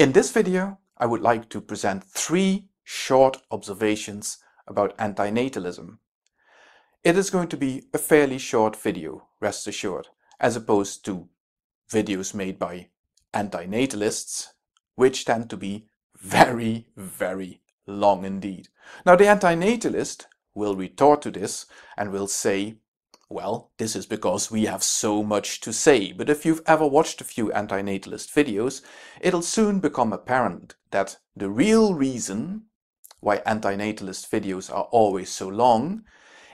In this video, I would like to present three short observations about antinatalism. It is going to be a fairly short video, rest assured, as opposed to videos made by antinatalists, which tend to be very, very long indeed. Now the antinatalist will retort to this and will say well, this is because we have so much to say, but if you've ever watched a few antinatalist videos, it'll soon become apparent that the real reason why antinatalist videos are always so long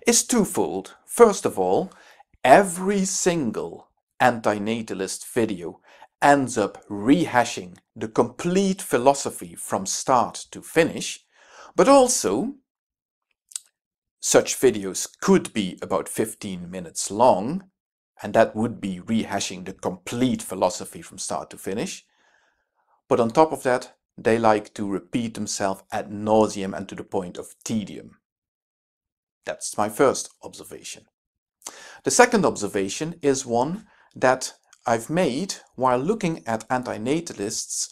is twofold. First of all, every single antinatalist video ends up rehashing the complete philosophy from start to finish, but also such videos could be about 15 minutes long, and that would be rehashing the complete philosophy from start to finish. But on top of that, they like to repeat themselves ad nauseum and to the point of tedium. That's my first observation. The second observation is one that I've made while looking at antinatalists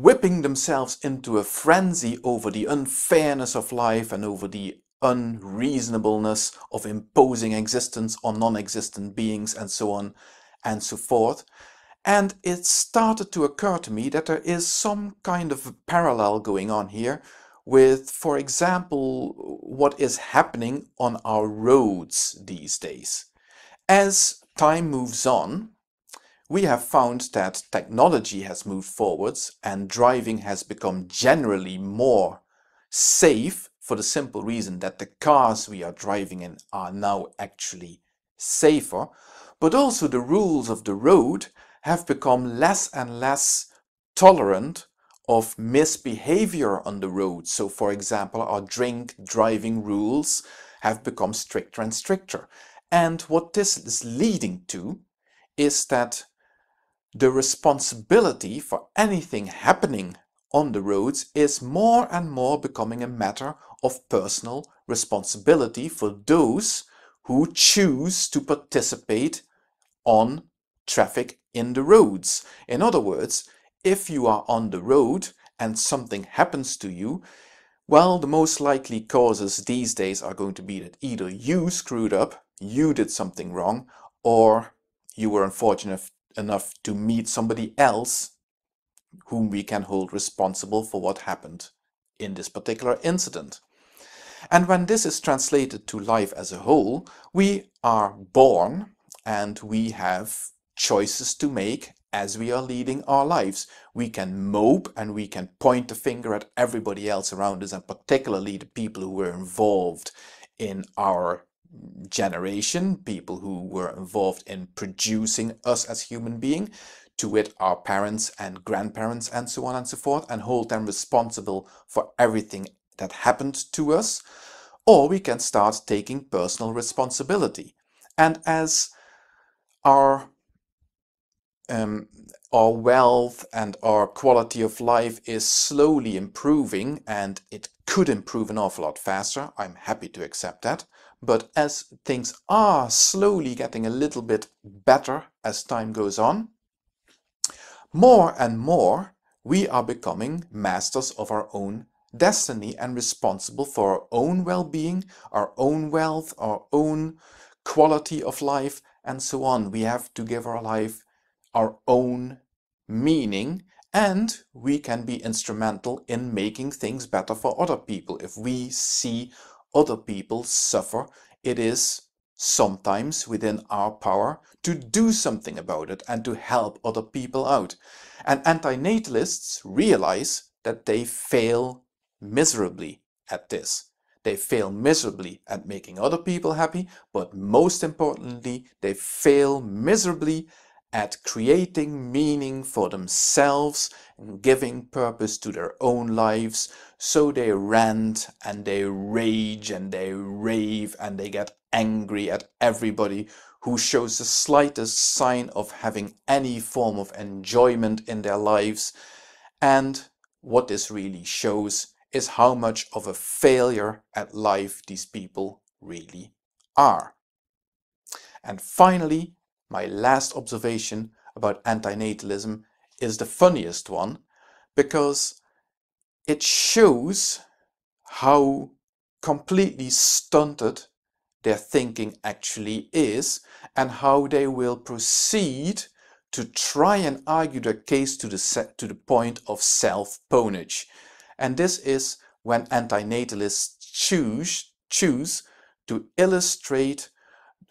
whipping themselves into a frenzy over the unfairness of life and over the unreasonableness of imposing existence on non-existent beings and so on and so forth. And it started to occur to me that there is some kind of parallel going on here with, for example, what is happening on our roads these days. As time moves on, we have found that technology has moved forwards and driving has become generally more safe for the simple reason that the cars we are driving in are now actually safer, but also the rules of the road have become less and less tolerant of misbehavior on the road. So for example, our drink driving rules have become stricter and stricter. And what this is leading to is that the responsibility for anything happening on the roads is more and more becoming a matter of personal responsibility for those who choose to participate on traffic in the roads. In other words, if you are on the road and something happens to you, well, the most likely causes these days are going to be that either you screwed up, you did something wrong, or you were unfortunate enough to meet somebody else whom we can hold responsible for what happened in this particular incident. And when this is translated to life as a whole, we are born and we have choices to make as we are leading our lives. We can mope and we can point the finger at everybody else around us and particularly the people who were involved in our generation, people who were involved in producing us as human being, to wit our parents and grandparents and so on and so forth, and hold them responsible for everything that happened to us, or we can start taking personal responsibility. And as our um, our wealth and our quality of life is slowly improving, and it could improve an awful lot faster. I'm happy to accept that. But as things are slowly getting a little bit better as time goes on, more and more we are becoming masters of our own destiny and responsible for our own well-being, our own wealth, our own quality of life, and so on. We have to give our life our own meaning and we can be instrumental in making things better for other people if we see other people suffer, it is sometimes within our power to do something about it and to help other people out. And antinatalists realize that they fail miserably at this. They fail miserably at making other people happy, but most importantly, they fail miserably at creating meaning for themselves and giving purpose to their own lives. So they rant and they rage and they rave and they get angry at everybody who shows the slightest sign of having any form of enjoyment in their lives. And what this really shows is how much of a failure at life these people really are. And finally, my last observation about antinatalism is the funniest one because it shows how completely stunted their thinking actually is and how they will proceed to try and argue their case to the, set, to the point of self-ponage. And this is when antinatalists choose, choose to illustrate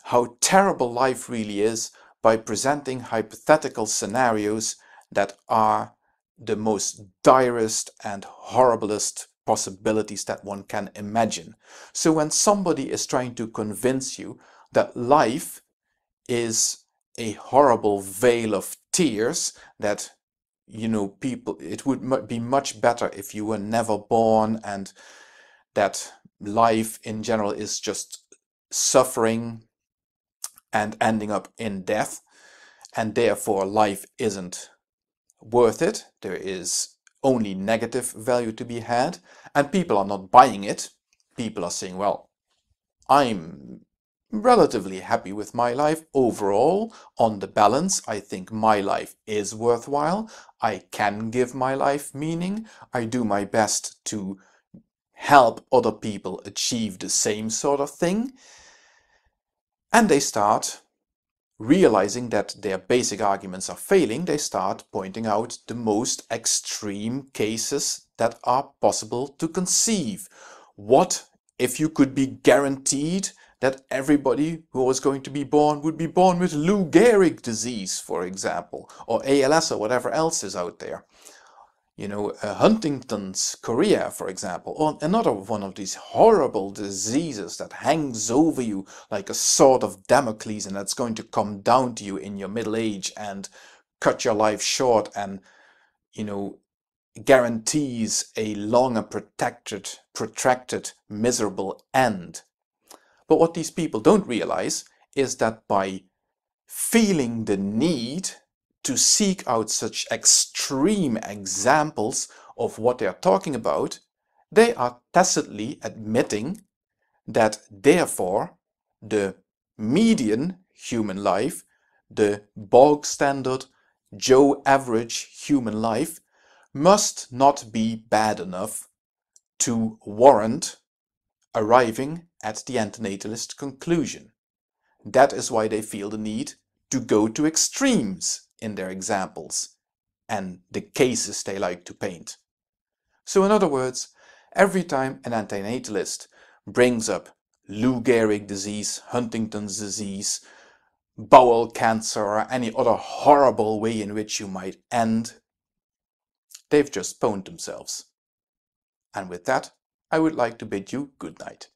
how terrible life really is by presenting hypothetical scenarios that are the most direst and horriblest possibilities that one can imagine. So when somebody is trying to convince you that life is a horrible veil of tears that you know people it would be much better if you were never born and that life in general is just suffering and ending up in death, and therefore life isn't worth it. There is only negative value to be had, and people are not buying it. People are saying, well, I'm relatively happy with my life overall. On the balance, I think my life is worthwhile. I can give my life meaning. I do my best to help other people achieve the same sort of thing. And they start realizing that their basic arguments are failing, they start pointing out the most extreme cases that are possible to conceive. What if you could be guaranteed that everybody who was going to be born would be born with Lou Gehrig disease, for example, or ALS or whatever else is out there you know, uh, Huntington's chorea, for example, or another one of these horrible diseases that hangs over you like a sword of Damocles and that's going to come down to you in your middle age and cut your life short and, you know, guarantees a long and protected, protracted, miserable end. But what these people don't realize is that by feeling the need to seek out such extreme examples of what they are talking about, they are tacitly admitting that therefore the median human life, the bog standard Joe average human life must not be bad enough to warrant arriving at the antinatalist conclusion. That is why they feel the need to go to extremes in their examples and the cases they like to paint. So in other words, every time an antinatalist brings up Lou Gehrig disease, Huntington's disease, bowel cancer or any other horrible way in which you might end, they've just pwned themselves. And with that, I would like to bid you good night.